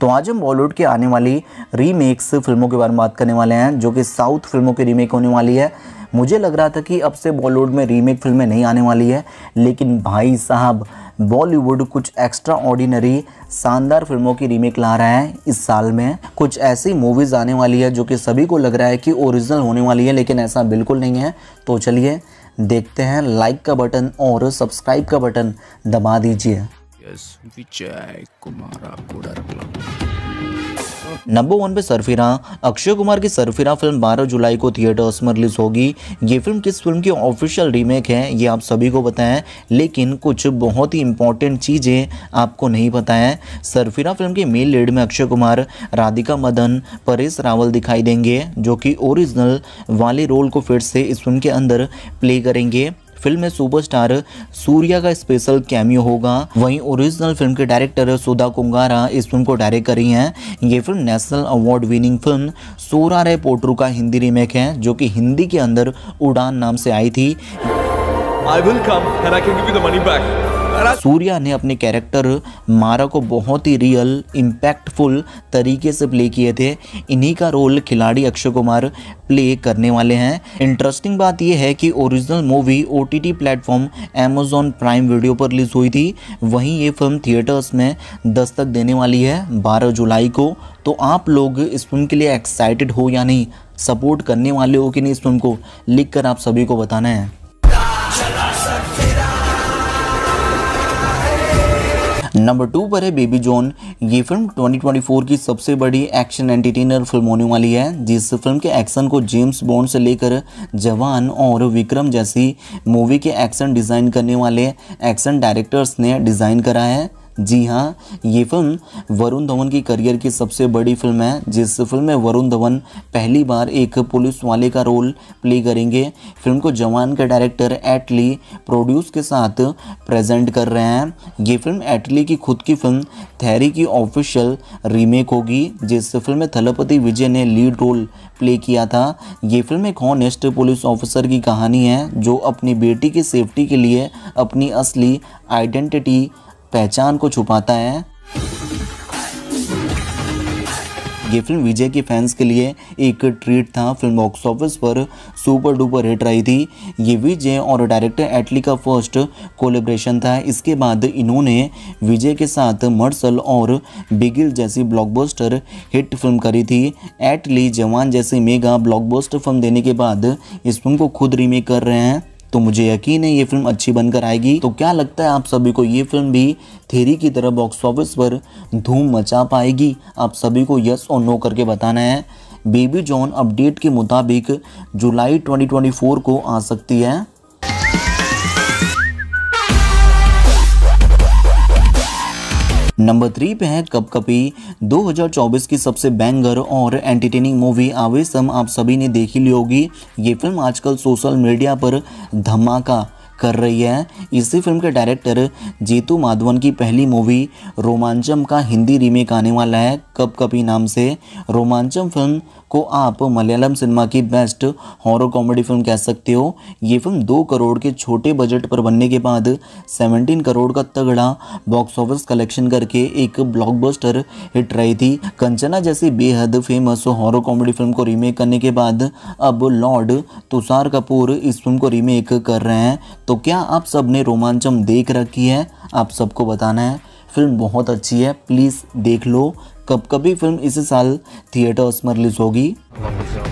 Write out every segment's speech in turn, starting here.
तो आज हम बॉलीवुड की आने वाली रीमेक्स फिल्मों के बारे में बात करने वाले हैं जो कि साउथ फिल्मों की रीमेक होने वाली है मुझे लग रहा था कि अब से बॉलीवुड में रीमेक फिल्में नहीं आने वाली है लेकिन भाई साहब बॉलीवुड कुछ एक्स्ट्रा ऑर्डिनरी शानदार फिल्मों की रीमेक ला रहा है इस साल में कुछ ऐसी मूवीज़ आने वाली है जो कि सभी को लग रहा है कि ओरिजिनल होने वाली है लेकिन ऐसा बिल्कुल नहीं है तो चलिए देखते हैं लाइक का बटन और सब्सक्राइब का बटन दबा दीजिए नंबर वन पे सरफिरा अक्षय कुमार की सरफिरा फिल्म 12 जुलाई को थिएटर्स में रिलीज होगी ये फिल्म किस फिल्म की ऑफिशियल रीमेक है ये आप सभी को बताएं लेकिन कुछ बहुत ही इंपॉर्टेंट चीज़ें आपको नहीं पता है सरफिरा फिल्म के मेन लीड में अक्षय कुमार राधिका मदन परेश रावल दिखाई देंगे जो कि ओरिजिनल वाले रोल को फिर से इस फिल्म के अंदर प्ले करेंगे फिल्म में सुपरस्टार सूर्या का स्पेशल कैमियो होगा वहीं ओरिजिनल फिल्म के डायरेक्टर सुधा कुंगारा इस फिल्म को डायरेक्ट करी हैं ये film national award winning film Soorarai Pottru का हिंदी रीमेक है जो कि हिंदी के अंदर उड़ान नाम से आई थी I will come and I can give you the money Suriya ने अपने कैरेक्टर मारा को बहुत ही रियल इम्पैक्टफुल तरीके से प्ले किए थे इन्हीं का रोल खिलाड़ी अक्षय कुमार प्ले करने वाले हैं इंटरेस्टिंग बात यह है कि original movie O T T platform Amazon Prime Video पर रिलीज हुई थी वहीं ये फिल्म थिएटर्स में दस्तक देने वाली है 12 जुलाई को तो आप लोग इस फिल्म के लिए एक्साइटेड हो या नहीं सपोर्ट करने वाले हो कि नहीं इस फिल्म को लिख कर आप सभी को बताना है नंबर टू पर है बेबी जॉन ये फिल्म 2024 की सबसे बड़ी एक्शन एंटरटेनर फिल्म होने वाली है जिस फिल्म के एक्शन को जेम्स बॉन्ड से लेकर जवान और विक्रम जैसी मूवी के एक्शन डिज़ाइन करने वाले एक्शन डायरेक्टर्स ने डिज़ाइन करा है जी हाँ ये फिल्म वरुण धवन की करियर की सबसे बड़ी फिल्म है जिस फिल्म में वरुण धवन पहली बार एक पुलिस वाले का रोल प्ले करेंगे फिल्म को जवान के डायरेक्टर एटली प्रोड्यूस के साथ प्रेजेंट कर रहे हैं ये फिल्म एटली की खुद की फिल्म थैरी की ऑफिशियल रीमेक होगी जिस फिल्म में थलपति विजय ने लीड रोल प्ले किया था ये फिल्म एक हॉनेस्ट पुलिस ऑफिसर की कहानी है जो अपनी बेटी की सेफ्टी के लिए अपनी असली आइडेंटिटी पहचान को छुपाता है ये फिल्म विजय के फैंस के लिए एक ट्रीट था फिल्म बॉक्स ऑफिस पर सुपर डुपर हिट रही थी ये विजय और डायरेक्टर एटली का फर्स्ट कोलेब्रेशन था इसके बाद इन्होंने विजय के साथ मर्सल और बिगिल जैसी ब्लॉकबस्टर हिट फिल्म करी थी एटली जवान जैसी मेगा ब्लॉकबस्टर फिल्म देने के बाद इस फिल्म को खुद रीमेक कर रहे हैं तो मुझे यकीन है ये फिल्म अच्छी बनकर आएगी तो क्या लगता है आप सभी को ये फिल्म भी थेरी की तरह बॉक्स ऑफिस पर धूम मचा पाएगी आप सभी को यस और नो करके बताना है बेबी जॉन अपडेट के मुताबिक जुलाई 2024 को आ सकती है नंबर थ्री पे है कप कपी दो की सबसे बैंगर और एंटरटेनिंग मूवी आवेश आप सभी ने देखी ली होगी ये फिल्म आजकल सोशल मीडिया पर धमाका कर रही है इसी फिल्म के डायरेक्टर जीतू माधवन की पहली मूवी रोमांचम का हिंदी रीमेक आने वाला है कप कपी नाम से रोमांचम फिल्म को आप मलयालम सिनेमा की बेस्ट हॉरर कॉमेडी फिल्म कह सकते हो ये फिल्म दो करोड़ के छोटे बजट पर बनने के बाद 17 करोड़ का तगड़ा बॉक्स ऑफिस कलेक्शन करके एक ब्लॉकबस्टर हिट रही थी कंचना जैसी बेहद फेमस हॉरर कॉमेडी फिल्म को रीमेक करने के बाद अब लॉर्ड तुषार कपूर इस फिल्म को रीमेक कर रहे हैं तो क्या आप सब ने रोमांचम देख रखी है आप सबको बताना है फिल्म बहुत अच्छी है प्लीज़ देख लो कब कभी फिल्म इस साल थिएटर्स में रिलीज होगी अच्छा,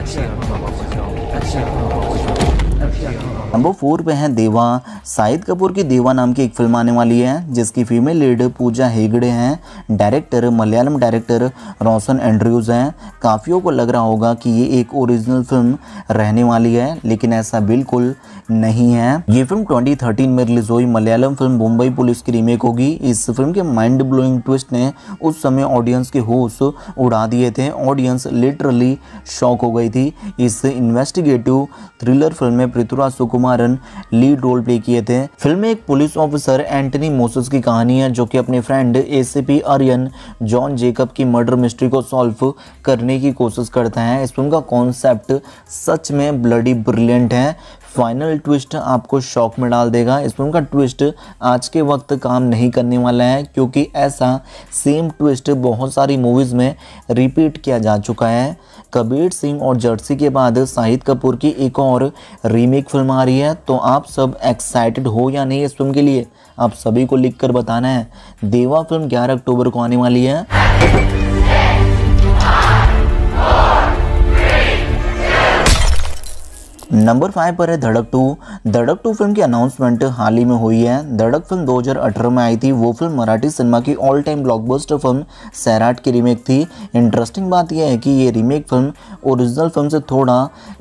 अच्छा, अच्छा, अच्छा, अच्छा, नंबर फोर पे है देवा शाहिद कपूर की देवा नाम की एक फिल्म आने वाली है जिसकी फीमेल लीड पूजा हेगड़े हैं डायरेक्टर मलयालम डायरेक्टर रोशन एंड्रयूज़ हैं काफ़ियों को लग रहा होगा कि ये एक ओरिजिनल फिल्म रहने वाली है लेकिन ऐसा बिल्कुल नहीं है ये फिल्म 2013 में रिलीज हुई मलयालम फिल्म मुंबई पुलिस की रीमेक होगी इस फिल्म के माइंड ब्लोइंग ट्विस्ट ने उस समय ऑडियंस के होश उड़ा दिए थे ऑडियंस लिटरली शॉक हो गई थी इस इन्वेस्टिगेटिव थ्रिलर फिल्म में पृथ्वीराज सुख कुमारन लीड रोल प्ले किए थे फिल्म में एक पुलिस ऑफिसर एंटनी मोसेस की कहानी है जो कि अपने फ्रेंड एसीपी आर्यन जॉन जेकब की मर्डर मिस्ट्री को सॉल्व करने की कोशिश करता है इस फिल्म का कॉन्सेप्ट सच में ब्लडी ब्रिलियंट है फाइनल ट्विस्ट आपको शॉक में डाल देगा इस फिल्म का ट्विस्ट आज के वक्त काम नहीं करने वाला है क्योंकि ऐसा सेम ट्विस्ट बहुत सारी मूवीज़ में रिपीट किया जा चुका है कबीर सिंह और जर्सी के बाद शाहिद कपूर की एक और रीमेक फिल्म आ रही है तो आप सब एक्साइटेड हो या नहीं इस फिल्म के लिए आप सभी को लिख कर बताना है देवा फिल्म ग्यारह अक्टूबर को आने वाली है नंबर फाइव पर है Dhadak two Dhadak two film की अनाउंसमेंट हाल ही में हुई है धड़क फिल्म 2018 में आई थी वो फिल्म मराठी सिनेमा की all time blockbuster film Sairat की रीमेक थी इंटरेस्टिंग बात यह है कि ये रीमेक फिल्म ओरिजिनल फिल्म से थोड़ा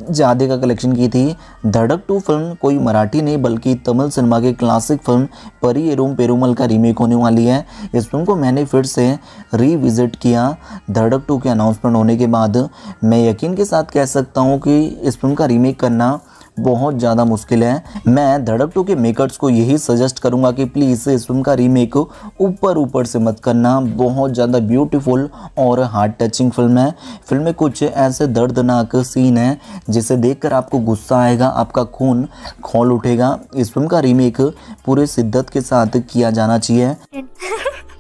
ज़्यादा का कलेक्शन की थी धड़क टू फिल्म कोई मराठी नहीं बल्कि तमिल सिनेमा की classic film Pariyerum Perumal का रीमेक होने वाली है इस फिल्म को मैंने फिर से रीविज़िट किया धड़क टू के अनाउंसमेंट होने के बाद मैं यकीन के साथ कह सकता हूँ कि इस फिल्म का रीमेक करना करना बहुत ज़्यादा मुश्किल है मैं धड़क टू के मेकर्स को यही सजेस्ट करूँगा कि प्लीज़ इस फिल्म का रीमेक ऊपर ऊपर से मत करना बहुत ज़्यादा ब्यूटीफुल और हार्ट टचिंग फिल्म है फिल्म में कुछ ऐसे दर्दनाक सीन है जिसे देखकर आपको गुस्सा आएगा आपका खून खोल उठेगा इस फिल्म का रीमेक पूरे शिद्दत के साथ किया जाना चाहिए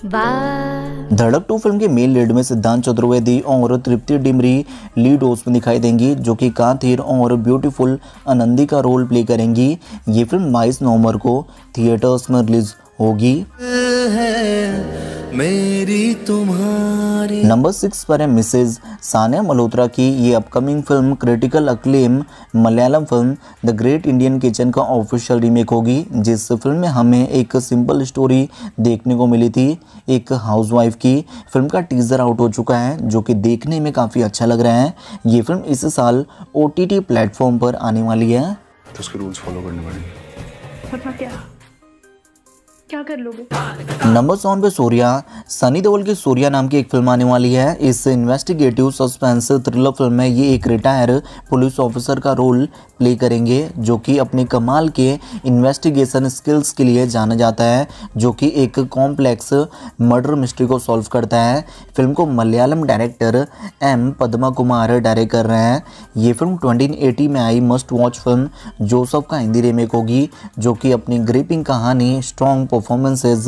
धड़क टू फिल्म के मेन लीड में सिद्धांत चतुर्वेदी और तृप्ति डिमरी लीड रोल्स में दिखाई देंगी जो कि कांथिर और ब्यूटीफुल आनंदी का रोल प्ले करेंगी ये फिल्म बाईस नवंबर को थिएटर्स में रिलीज होगी है मेरी तुम्हारी नंबर सिक्स पर है मिसेज सानिया मल्होत्रा की ये upcoming film critical acclaim Malayalam film the great Indian kitchen का ऑफिशियल रीमेक होगी जिस फिल्म में हमें एक सिंपल स्टोरी देखने को मिली थी एक हाउसवाइफ की फिल्म का टीज़र आउट हो चुका है जो कि देखने में काफ़ी अच्छा लग रहा है ये फिल्म इस साल ओ टी प्लेटफॉर्म पर आने वाली है तो उसके रूल्स फॉलो करने पड़ेंगे क्या क्या कर लोगे नंबर सेवन पे सूर्या सनी देओल की सूर्या नाम की एक फिल्म आने वाली है इस इन्वेस्टिगेटिव सस्पेंस थ्रिलर फिल्म में ये एक रिटायर पुलिस ऑफिसर का रोल प्ले करेंगे जो कि अपने कमाल के इन्वेस्टिगेशन स्किल्स के लिए जाना जाता है जो कि एक कॉम्प्लेक्स मर्डर मिस्ट्री को सॉल्व करता है फिल्म को Malayalam director M Padma Kumar direct कर रहे हैं ये फिल्म 1980 में आई मस्ट वॉच फिल्म जोसफ का हिंदी रीमेक होगी जो कि अपनी ग्रिपिंग कहानी strong performances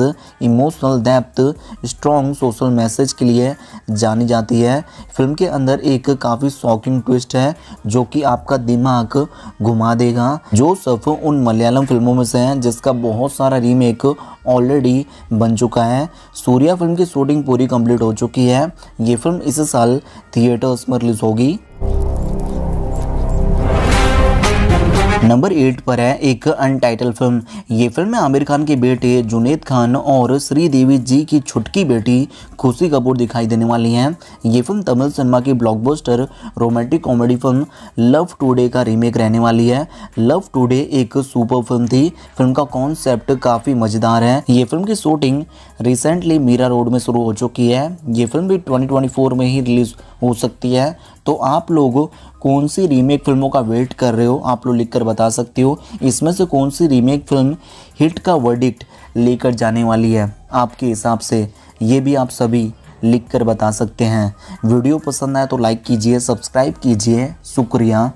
emotional depth strong social message के लिए जानी जाती है फिल्म के अंदर एक काफ़ी शॉकिंग ट्विस्ट है जो कि आपका दिमाग घुमा देगा जो सफ उन मलयालम फिल्मों में से हैं जिसका बहुत सारा रीमेक ऑलरेडी बन चुका है सूर्या फिल्म की शूटिंग पूरी कंप्लीट हो चुकी है ये फिल्म इस साल थिएटर्स में रिलीज होगी नंबर एट पर है एक अनटाइटल फिल्म ये फिल्म में आमिर खान के बेटे जुनेद खान और श्रीदेवी जी की छुटकी बेटी खुशी कपूर दिखाई देने वाली हैं ये फिल्म तमिल सिनेमा की blockbuster romantic comedy film love today का रीमेक रहने वाली है लव टुडे एक सुपर फिल्म थी फिल्म का कॉन्सेप्ट काफ़ी मज़ेदार है ये फिल्म की शूटिंग रिसेंटली मीरा रोड में शुरू हो चुकी है ये फिल्म भी ट्वेंटी में ही रिलीज़ हो सकती है तो आप लोग कौन सी रीमेक फिल्मों का वेट कर रहे हो आप लोग लिखकर बता सकते हो इसमें से कौन सी रीमेक फिल्म हिट का वर्डिक्ट लेकर जाने वाली है आपके हिसाब से ये भी आप सभी लिख कर बता सकते हैं वीडियो पसंद आए तो लाइक कीजिए सब्सक्राइब कीजिए शुक्रिया